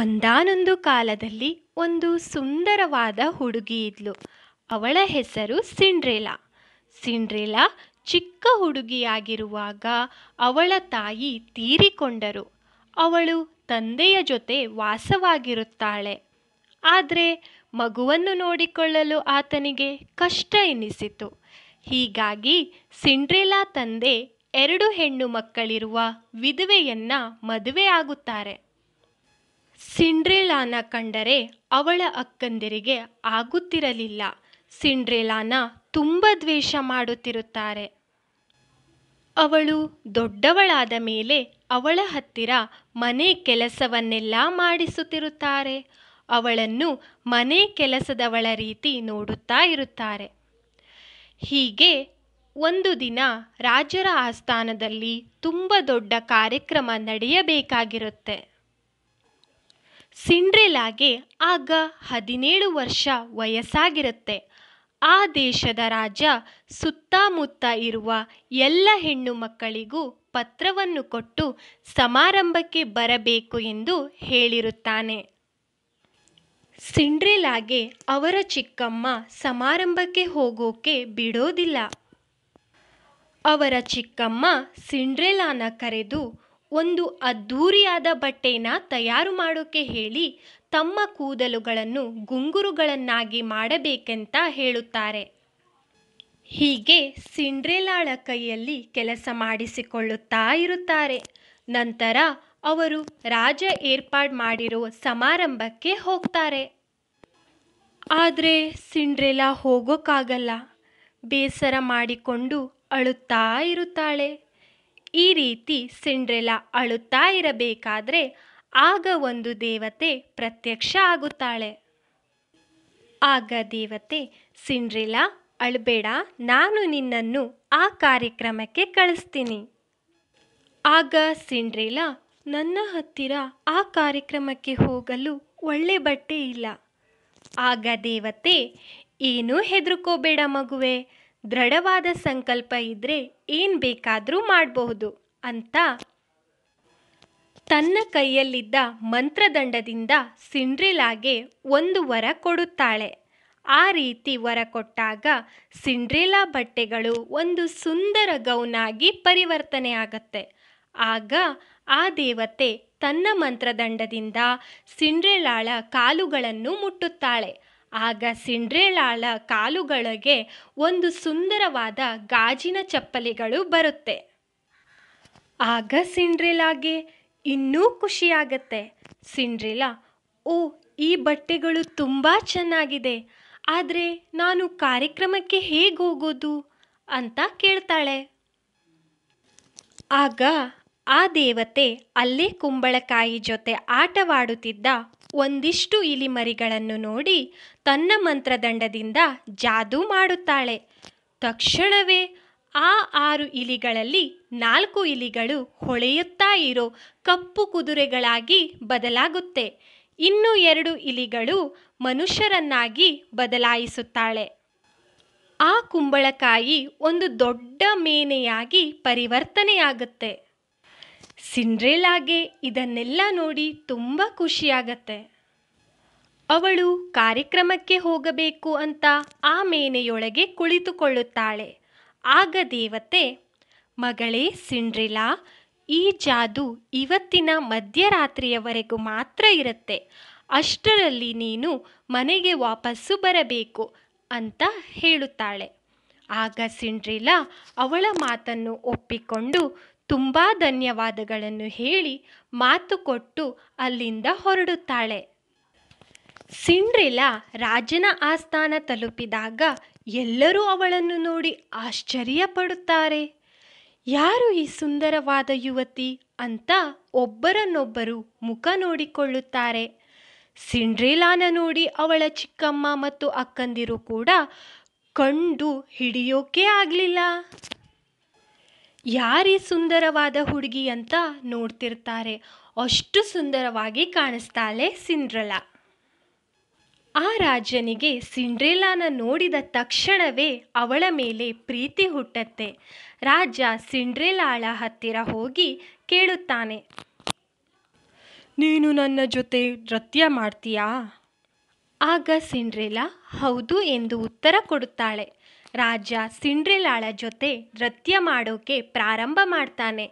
ಒಂದಾನೊಂದು ಕಾಲದಲ್ಲಿ ಒಂದು ಸುಂದರವಾದ ಹುಡುಗಿ ಇದ್ಲು ಅವಳ ಹೆಸರು ಸಿಂಡ್ರೆಲಾ ಸಿಂಡ್ರೆಲಾ ಚಿಕ್ಕ ಹುಡುಗಿಯಾಗಿರುವಾಗ ಅವಳ ತಾಯಿ ತೀರಿಕೊಂಡರು ಅವಳು ತಂದೆಯ ಜೊತೆ ವಾಸವಾಗಿರುತ್ತಾಳೆ ಆದರೆ ಮಗುವನ್ನು ನೋಡಿಕೊಳ್ಳಲು ಆತನಿಗೆ ಕಷ್ಟ ಎನಿಸಿತು ಹೀಗಾಗಿ ಸಿಂಡ್ರೇಲಾ ತಂದೆ ಎರಡು ಹೆಣ್ಣು ಮಕ್ಕಳಿರುವ ವಿಧವೆಯನ್ನ ಆಗುತ್ತಾರೆ ಸಿಂಡ್ರೆಲಾನ ಕಂಡರೆ ಅವಳ ಅಕ್ಕಂದಿರಿಗೆ ಆಗುತ್ತಿರಲಿಲ್ಲ ಸಿಂಡ್ರೆಲಾನ ತುಂಬ ದ್ವೇಷ ಮಾಡುತ್ತಿರುತ್ತಾರೆ ಅವಳು ದೊಡ್ಡವಳಾದ ಮೇಲೆ ಅವಳ ಹತ್ತಿರ ಮನೆ ಕೆಲಸವನ್ನೆಲ್ಲ ಮಾಡಿಸುತ್ತಿರುತ್ತಾರೆ ಅವಳನ್ನು ಮನೆ ಕೆಲಸದವಳ ರೀತಿ ನೋಡುತ್ತಾ ಇರುತ್ತಾರೆ ಹೀಗೆ ಒಂದು ದಿನ ರಾಜರ ಆಸ್ಥಾನದಲ್ಲಿ ತುಂಬ ದೊಡ್ಡ ಕಾರ್ಯಕ್ರಮ ನಡೆಯಬೇಕಾಗಿರುತ್ತೆ ಸಿಂಡ್ರೆಲಾಗೆ ಆಗ ಹದಿನೇಳು ವರ್ಷ ವಯಸ್ಸಾಗಿರುತ್ತೆ ಆ ದೇಶದ ರಾಜ ಸುತ್ತಮುತ್ತ ಇರುವ ಎಲ್ಲ ಹೆಣ್ಣು ಮಕ್ಕಳಿಗೂ ಪತ್ರವನ್ನು ಕೊಟ್ಟು ಸಮಾರಂಭಕ್ಕೆ ಬರಬೇಕು ಎಂದು ಹೇಳಿರುತ್ತಾನೆ ಸಿಂಡ್ರೆಲಾಗೆ ಅವರ ಚಿಕ್ಕಮ್ಮ ಸಮಾರಂಭಕ್ಕೆ ಹೋಗೋಕೆ ಬಿಡೋದಿಲ್ಲ ಅವರ ಚಿಕ್ಕಮ್ಮ ಸಿಂಡ್ರೆಲಾನ ಕರೆದು ಒಂದು ಅದ್ಧೂರಿಯಾದ ಬಟ್ಟೆನ ತಯಾರು ಮಾಡೋಕೆ ಹೇಳಿ ತಮ್ಮ ಕೂದಲುಗಳನ್ನು ಗುಂಗುರುಗಳನ್ನಾಗಿ ಮಾಡಬೇಕೆಂತ ಹೇಳುತ್ತಾರೆ ಹೀಗೆ ಸಿಂಡ್ರೆಲಾಳ ಕೈಯಲ್ಲಿ ಕೆಲಸ ಮಾಡಿಸಿಕೊಳ್ಳುತ್ತಾ ಇರುತ್ತಾರೆ ನಂತರ ಅವರು ರಾಜ ಏರ್ಪಾಡು ಮಾಡಿರೋ ಸಮಾರಂಭಕ್ಕೆ ಹೋಗ್ತಾರೆ ಆದರೆ ಸಿಂಡ್ರೆಲಾ ಹೋಗೋಕ್ಕಾಗಲ್ಲ ಬೇಸರ ಮಾಡಿಕೊಂಡು ಅಳುತ್ತಾ ಇರುತ್ತಾಳೆ ಈ ರೀತಿ ಸಿಂಡ್ರೆಲಾ ಅಳುತ್ತಾ ಇರಬೇಕಾದ್ರೆ ಆಗ ಒಂದು ದೇವತೆ ಪ್ರತ್ಯಕ್ಷ ಆಗುತ್ತಾಳೆ ಆಗ ದೇವತೆ ಸಿಂಡ್ರೆಲಾ ಅಳಬೇಡ ನಾನು ನಿನ್ನನ್ನು ಆ ಕಾರ್ಯಕ್ರಮಕ್ಕೆ ಕಳಿಸ್ತೀನಿ ಆಗ ಸಿಂಡ್ರೆಲಾ ನನ್ನ ಹತ್ತಿರ ಆ ಕಾರ್ಯಕ್ರಮಕ್ಕೆ ಹೋಗಲು ಒಳ್ಳೆ ಬಟ್ಟೆ ಇಲ್ಲ ಆಗ ದೇವತೆ ಏನೂ ಹೆದರ್ಕೋಬೇಡ ಮಗುವೆ ದೃಢವಾದ ಸಂಕಲ್ಪ ಇದ್ರೆ ಏನು ಬೇಕಾದರೂ ಮಾಡಬಹುದು ಅಂತ ತನ್ನ ಕೈಯಲ್ಲಿದ್ದ ಮಂತ್ರದಂಡದಿಂದ ಸಿಂಡ್ರಿಲಾಗೆ ಒಂದು ವರ ಕೊಡುತ್ತಾಳೆ ಆ ರೀತಿ ವರ ಕೊಟ್ಟಾಗ ಸಿಂಡ್ರಿಲಾ ಬಟ್ಟೆಗಳು ಒಂದು ಸುಂದರ ಗೌನಾಗಿ ಪರಿವರ್ತನೆ ಆಗತ್ತೆ ಆಗ ಆ ದೇವತೆ ತನ್ನ ಮಂತ್ರದಂಡದಿಂದ ಸಿಂಡ್ರೆಲಾಳ ಕಾಲುಗಳನ್ನು ಮುಟ್ಟುತ್ತಾಳೆ ಆಗ ಸಿಂಡ್ರೆಲಾಲ ಕಾಲುಗಳಿಗೆ ಒಂದು ಸುಂದರವಾದ ಗಾಜಿನ ಚಪ್ಪಲಿಗಳು ಬರುತ್ತೆ ಆಗ ಸಿಂಡ್ರೆಲಾಗೆ ಇನ್ನೂ ಖುಷಿಯಾಗತ್ತೆ ಸಿಂಡ್ರೆಲಾ ಓ ಈ ಬಟ್ಟೆಗಳು ತುಂಬ ಚೆನ್ನಾಗಿದೆ ಆದರೆ ನಾನು ಕಾರ್ಯಕ್ರಮಕ್ಕೆ ಹೇಗೆ ಹೋಗೋದು ಅಂತ ಕೇಳ್ತಾಳೆ ಆಗ ಆ ದೇವತೆ ಅಲ್ಲೇ ಕುಂಬಳಕಾಯಿ ಜೊತೆ ಆಟವಾಡುತ್ತಿದ್ದ ಒಂದಿಷ್ಟು ಇಲಿಮರಿಗಳನ್ನು ನೋಡಿ ತನ್ನ ಮಂತ್ರದಂಡದಿಂದ ಜಾದೂ ಮಾಡುತ್ತಾಳೆ ತಕ್ಷಣವೇ ಆ ಆರು ಇಲಿಗಳಲ್ಲಿ ನಾಲ್ಕು ಇಲಿಗಳು ಹೊಳೆಯುತ್ತಾ ಇರೋ ಕಪ್ಪು ಕುದುರೆಗಳಾಗಿ ಬದಲಾಗುತ್ತೆ ಇನ್ನು ಎರಡು ಇಲಿಗಳು ಮನುಷ್ಯರನ್ನಾಗಿ ಬದಲಾಯಿಸುತ್ತಾಳೆ ಆ ಕುಂಬಳಕಾಯಿ ಒಂದು ದೊಡ್ಡ ಮೇನೆಯಾಗಿ ಪರಿವರ್ತನೆಯಾಗುತ್ತೆ ಸಿಂಡ್ರೆಲಾಗೆ ಇದನ್ನೆಲ್ಲ ನೋಡಿ ತುಂಬ ಖುಷಿಯಾಗತ್ತೆ ಅವಳು ಕಾರ್ಯಕ್ರಮಕ್ಕೆ ಹೋಗಬೇಕು ಅಂತ ಆ ಮೇನೆಯೊಳಗೆ ಕುಳಿತುಕೊಳ್ಳುತ್ತಾಳೆ ಆಗ ದೇವತೆ ಮಗಳೇ ಸಿಂಡ್ರಿಲಾ ಈ ಜಾದು ಇವತ್ತಿನ ಮಧ್ಯರಾತ್ರಿಯವರೆಗೂ ಮಾತ್ರ ಇರುತ್ತೆ ಅಷ್ಟರಲ್ಲಿ ನೀನು ಮನೆಗೆ ವಾಪಸ್ಸು ಬರಬೇಕು ಅಂತ ಹೇಳುತ್ತಾಳೆ ಆಗ ಸಿಂಡ್ರಿಲಾ ಅವಳ ಮಾತನ್ನು ಒಪ್ಪಿಕೊಂಡು ತುಂಬ ಧನ್ಯವಾದಗಳನ್ನು ಹೇಳಿ ಮಾತು ಕೊಟ್ಟು ಅಲ್ಲಿಂದ ಹೊರಡುತ್ತಾಳೆ ಸಿಂಡ್ರಿಲಾ ರಾಜನ ಆಸ್ಥಾನ ತಲುಪಿದಾಗ ಎಲ್ಲರೂ ಅವಳನ್ನು ನೋಡಿ ಆಶ್ಚರ್ಯಪಡುತ್ತಾರೆ ಯಾರು ಈ ಸುಂದರವಾದ ಯುವತಿ ಅಂತ ಒಬ್ಬರನ್ನೊಬ್ಬರು ಮುಖ ನೋಡಿಕೊಳ್ಳುತ್ತಾರೆ ಸಿಂಡ್ರಿಲಾನ ನೋಡಿ ಅವಳ ಚಿಕ್ಕಮ್ಮ ಮತ್ತು ಅಕ್ಕಂದಿರು ಕೂಡ ಕಂಡು ಹಿಡಿಯೋಕೆ ಆಗಲಿಲ್ಲ ಯಾರೇ ಸುಂದರವಾದ ಹುಡುಗಿ ಅಂತ ನೋಡ್ತಿರ್ತಾರೆ ಅಷ್ಟು ಸುಂದರವಾಗಿ ಕಾಣಿಸ್ತಾಳೆ ಸಿಂಡ್ರೆಲಾ ಆ ರಾಜನಿಗೆ ಸಿಂಡ್ರೆಲಾನ ನೋಡಿದ ತಕ್ಷಣವೇ ಅವಳ ಮೇಲೆ ಪ್ರೀತಿ ಹುಟ್ಟತ್ತೆ ರಾಜ ಸಿಂಡ್ರೆಲಾಳ ಹತ್ತಿರ ಹೋಗಿ ಕೇಳುತ್ತಾನೆ ನೀನು ನನ್ನ ಜೊತೆ ನೃತ್ಯ ಮಾಡ್ತೀಯಾ ಆಗ ಸಿಂಡ್ರೆಲಾ ಹೌದು ಎಂದು ಉತ್ತರ ಕೊಡುತ್ತಾಳೆ ರಾಜ ಸಿಂಡ್ರಿಲಾಳ ಜೊತೆ ನೃತ್ಯ ಮಾಡೋಕೆ ಪ್ರಾರಂಭ ಮಾಡ್ತಾನೆ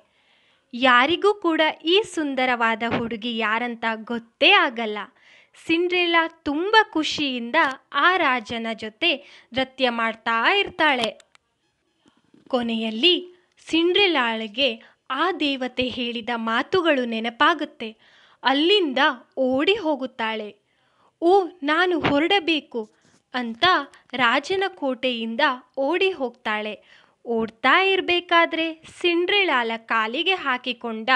ಯಾರಿಗೂ ಕೂಡ ಈ ಸುಂದರವಾದ ಹುಡುಗಿ ಯಾರಂತ ಗೊತ್ತೇ ಆಗಲ್ಲ ಸಿಂಡ್ರಿಲಾ ತುಂಬ ಖುಷಿಯಿಂದ ಆ ರಾಜನ ಜೊತೆ ನೃತ್ಯ ಮಾಡ್ತಾ ಇರ್ತಾಳೆ ಕೊನೆಯಲ್ಲಿ ಸಿಂಡ್ರಿಲಾಳಿಗೆ ಆ ದೇವತೆ ಹೇಳಿದ ಮಾತುಗಳು ನೆನಪಾಗುತ್ತೆ ಅಲ್ಲಿಂದ ಓಡಿ ಹೋಗುತ್ತಾಳೆ ಓ ನಾನು ಹೊರಡಬೇಕು ಅಂತ ರಾಜನ ಕೋಟೆಯಿಂದ ಓಡಿ ಹೋಗ್ತಾಳೆ ಓಡ್ತಾ ಇರಬೇಕಾದ್ರೆ ಸಿಂಡ್ರಿಳಾಲ ಕಾಲಿಗೆ ಹಾಕಿಕೊಂಡ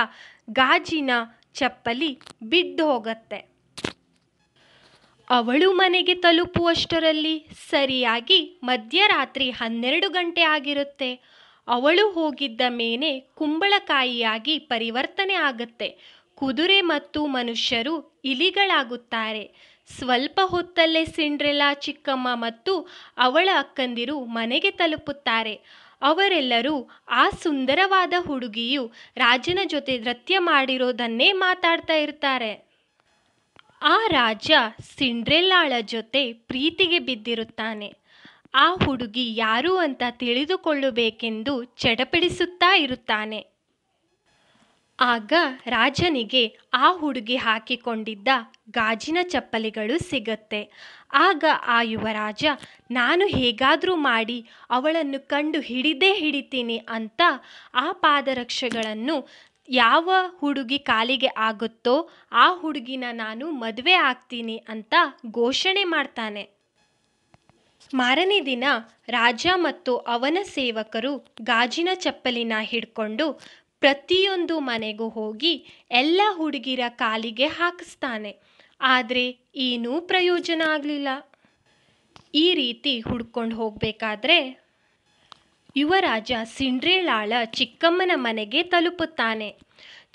ಗಾಜಿನ ಚಪ್ಪಲಿ ಬಿದ್ದು ಹೋಗತ್ತೆ ಅವಳು ಮನೆಗೆ ತಲುಪುವಷ್ಟರಲ್ಲಿ ಸರಿಯಾಗಿ ಮಧ್ಯರಾತ್ರಿ ಹನ್ನೆರಡು ಗಂಟೆ ಆಗಿರುತ್ತೆ ಅವಳು ಹೋಗಿದ್ದ ಮೇನೆ ಕುಂಬಳಕಾಯಿಯಾಗಿ ಪರಿವರ್ತನೆ ಆಗುತ್ತೆ ಕುದುರೆ ಮತ್ತು ಮನುಷ್ಯರು ಇಲಿಗಳಾಗುತ್ತಾರೆ ಸ್ವಲ್ಪ ಹೊತ್ತಲ್ಲೇ ಸಿಂಡ್ರೆಲಾ ಚಿಕ್ಕಮ್ಮ ಮತ್ತು ಅವಳ ಅಕ್ಕಂದಿರು ಮನೆಗೆ ತಲುಪುತ್ತಾರೆ ಅವರೆಲ್ಲರೂ ಆ ಸುಂದರವಾದ ಹುಡುಗಿಯು ರಾಜನ ಜೊತೆ ನೃತ್ಯ ಮಾಡಿರೋದನ್ನೇ ಮಾತಾಡ್ತಾ ಇರ್ತಾರೆ ಆ ರಾಜ ಸಿಂಡ್ರೆಲ್ಲಾಳ ಜೊತೆ ಪ್ರೀತಿಗೆ ಬಿದ್ದಿರುತ್ತಾನೆ ಆ ಹುಡುಗಿ ಯಾರು ಅಂತ ತಿಳಿದುಕೊಳ್ಳಬೇಕೆಂದು ಚಡಪಡಿಸುತ್ತಾ ಇರುತ್ತಾನೆ ಆಗ ರಾಜನಿಗೆ ಆ ಹುಡುಗಿ ಹಾಕಿಕೊಂಡಿದ್ದ ಗಾಜಿನ ಚಪ್ಪಲಿಗಳು ಸಿಗತ್ತೆ ಆಗ ಆ ಯುವರಾಜ ನಾನು ಹೇಗಾದರೂ ಮಾಡಿ ಅವಳನ್ನು ಕಂಡು ಹಿಡಿದೇ ಹಿಡಿತೀನಿ ಅಂತ ಆ ಪಾದರಕ್ಷೆಗಳನ್ನು ಯಾವ ಹುಡುಗಿ ಕಾಲಿಗೆ ಆಗುತ್ತೋ ಆ ಹುಡುಗಿನ ನಾನು ಮದುವೆ ಆಗ್ತೀನಿ ಅಂತ ಘೋಷಣೆ ಮಾಡ್ತಾನೆ ಮಾರನೇ ದಿನ ರಾಜ ಮತ್ತು ಅವನ ಸೇವಕರು ಗಾಜಿನ ಚಪ್ಪಲಿನ ಹಿಡ್ಕೊಂಡು ಪ್ರತಿಯೊಂದು ಮನೆಗೂ ಹೋಗಿ ಎಲ್ಲ ಹುಡುಗಿರ ಕಾಲಿಗೆ ಹಾಕಿಸ್ತಾನೆ ಆದರೆ ಏನೂ ಪ್ರಯೋಜನ ಆಗಲಿಲ್ಲ ಈ ರೀತಿ ಹುಡ್ಕೊಂಡು ಹೋಗಬೇಕಾದ್ರೆ ಯುವರಾಜ ಸಿಂಡ್ರೇಲಾಳ ಚಿಕ್ಕಮ್ಮನ ಮನೆಗೆ ತಲುಪುತ್ತಾನೆ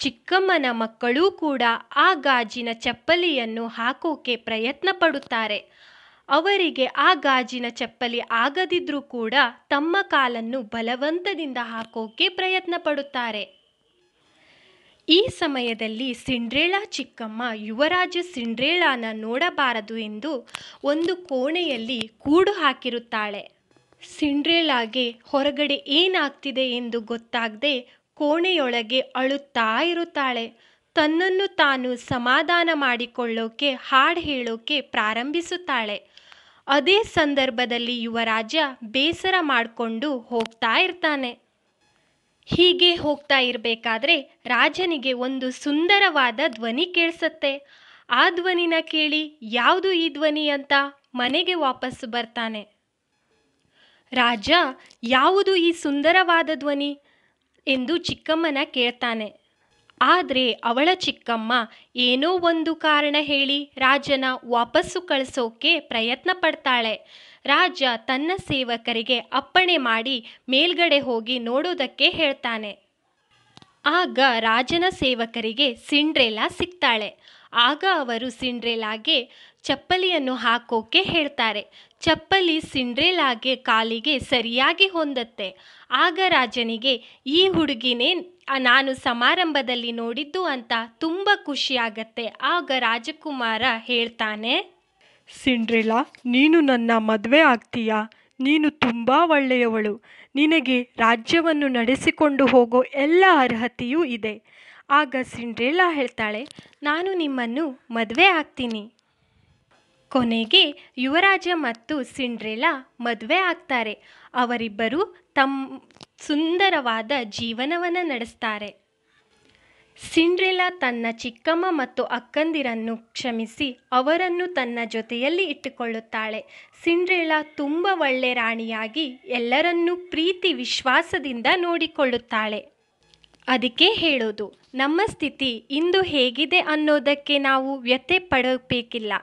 ಚಿಕ್ಕಮ್ಮನ ಮಕ್ಕಳೂ ಕೂಡ ಆ ಗಾಜಿನ ಚಪ್ಪಲಿಯನ್ನು ಹಾಕೋಕೆ ಪ್ರಯತ್ನ ಪಡುತ್ತಾರೆ ಅವರಿಗೆ ಆ ಗಾಜಿನ ಚಪ್ಪಲಿ ಆಗದಿದ್ರೂ ಕೂಡ ತಮ್ಮ ಕಾಲನ್ನು ಬಲವಂತದಿಂದ ಹಾಕೋಕೆ ಪ್ರಯತ್ನ ಪಡುತ್ತಾರೆ ಈ ಸಮಯದಲ್ಲಿ ಸಿಂಡ್ರೇಳಾ ಚಿಕ್ಕಮ್ಮ ಯುವರಾಜ ಸಿಂಡ್ರೇಳಾನ ನೋಡಬಾರದು ಎಂದು ಒಂದು ಕೋಣೆಯಲ್ಲಿ ಕೂಡು ಹಾಕಿರುತ್ತಾಳೆ ಸಿಂಡ್ರೇಳಾಗೆ ಹೊರಗಡೆ ಏನಾಗ್ತಿದೆ ಎಂದು ಗೊತ್ತಾಗದೆ ಕೋಣೆಯೊಳಗೆ ಅಳುತ್ತಾ ಇರುತ್ತಾಳೆ ತನ್ನನ್ನು ತಾನು ಸಮಾಧಾನ ಮಾಡಿಕೊಳ್ಳೋಕೆ ಹಾಡು ಹೇಳೋಕೆ ಪ್ರಾರಂಭಿಸುತ್ತಾಳೆ ಅದೇ ಸಂದರ್ಭದಲ್ಲಿ ಯುವರಾಜ ಬೇಸರ ಮಾಡಿಕೊಂಡು ಹೋಗ್ತಾ ಇರ್ತಾನೆ ಹೀಗೆ ಹೋಗ್ತಾ ಇರಬೇಕಾದ್ರೆ ರಾಜನಿಗೆ ಒಂದು ಸುಂದರವಾದ ಧ್ವನಿ ಕೇಳಿಸತ್ತೆ ಆ ಧ್ವನಿನ ಕೇಳಿ ಯಾವುದು ಈ ಧ್ವನಿ ಅಂತ ಮನೆಗೆ ವಾಪಸ್ಸು ಬರ್ತಾನೆ ರಾಜ ಯಾವುದು ಈ ಸುಂದರವಾದ ಧ್ವನಿ ಎಂದು ಚಿಕ್ಕಮ್ಮನ ಕೇಳ್ತಾನೆ ಆದರೆ ಅವಳ ಚಿಕ್ಕಮ್ಮ ಏನೋ ಒಂದು ಕಾರಣ ಹೇಳಿ ರಾಜನ ವಾಪಸ್ಸು ಕಳಿಸೋಕೆ ಪ್ರಯತ್ನ ಪಡ್ತಾಳೆ ರಾಜ ತನ್ನ ಸೇವಕರಿಗೆ ಅಪ್ಪಣೆ ಮಾಡಿ ಮೇಲ್ಗಡೆ ಹೋಗಿ ನೋಡೋದಕ್ಕೆ ಹೇಳ್ತಾನೆ ಆಗ ರಾಜನ ಸೇವಕರಿಗೆ ಸಿಂಡ್ರೆಲಾ ಸಿಗ್ತಾಳೆ ಆಗ ಅವರು ಸಿಂಡ್ರೆಲಾಗೆ ಚಪ್ಪಲಿಯನ್ನು ಹಾಕೋಕೆ ಹೇಳ್ತಾರೆ ಚಪ್ಪಲಿ ಸಿಂಡ್ರೆಲಾಗೆ ಕಾಲಿಗೆ ಸರಿಯಾಗಿ ಹೊಂದತ್ತೆ ಆಗ ರಾಜನಿಗೆ ಈ ಹುಡುಗಿನೇ ನಾನು ಸಮಾರಂಭದಲ್ಲಿ ನೋಡಿದ್ದು ಅಂತ ತುಂಬ ಖುಷಿಯಾಗತ್ತೆ ಆಗ ರಾಜಕುಮಾರ ಹೇಳ್ತಾನೆ ಸಿಂಡ್ರೆಲಾ ನೀನು ನನ್ನ ಮದುವೆ ಆಗ್ತೀಯಾ ನೀನು ತುಂಬ ಒಳ್ಳೆಯವಳು ನಿನಗೆ ರಾಜ್ಯವನ್ನು ನಡೆಸಿಕೊಂಡು ಹೋಗೋ ಎಲ್ಲ ಅರ್ಹತೆಯೂ ಇದೆ ಆಗ ಸಿಂಡ್ರೇಲಾ ಹೇಳ್ತಾಳೆ ನಾನು ನಿಮ್ಮನ್ನು ಮದುವೆ ಆಗ್ತೀನಿ ಕೊನೆಗೆ ಯುವರಾಜ ಮತ್ತು ಸಿಂಡ್ರೇಲಾ ಮದುವೆ ಆಗ್ತಾರೆ ಅವರಿಬ್ಬರು ತಮ್ಮ ಸುಂದರವಾದ ಜೀವನವನ್ನು ನಡೆಸ್ತಾರೆ ಸಿಂಡ್ರೇಲಾ ತನ್ನ ಚಿಕ್ಕಮ್ಮ ಮತ್ತು ಅಕ್ಕಂದಿರನ್ನು ಕ್ಷಮಿಸಿ ಅವರನ್ನು ತನ್ನ ಜೊತೆಯಲ್ಲಿ ಇಟ್ಟುಕೊಳ್ಳುತ್ತಾಳೆ ಸಿಂಡ್ರೇಲಾ ತುಂಬ ಒಳ್ಳೆ ರಾಣಿಯಾಗಿ ಎಲ್ಲರನ್ನೂ ಪ್ರೀತಿ ವಿಶ್ವಾಸದಿಂದ ನೋಡಿಕೊಳ್ಳುತ್ತಾಳೆ ಅದಕ್ಕೆ ಹೇಳೋದು ನಮ್ಮ ಸ್ಥಿತಿ ಇಂದು ಹೇಗಿದೆ ಅನ್ನೋದಕ್ಕೆ ನಾವು ವ್ಯಥೆ ಪಡಬೇಕಿಲ್ಲ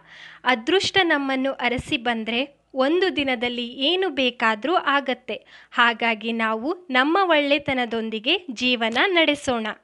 ಅದೃಷ್ಟ ನಮ್ಮನ್ನು ಅರಸಿ ಬಂದರೆ ಒಂದು ದಿನದಲ್ಲಿ ಏನು ಬೇಕಾದರೂ ಆಗತ್ತೆ ಹಾಗಾಗಿ ನಾವು ನಮ್ಮ ಒಳ್ಳೆತನದೊಂದಿಗೆ ಜೀವನ ನಡೆಸೋಣ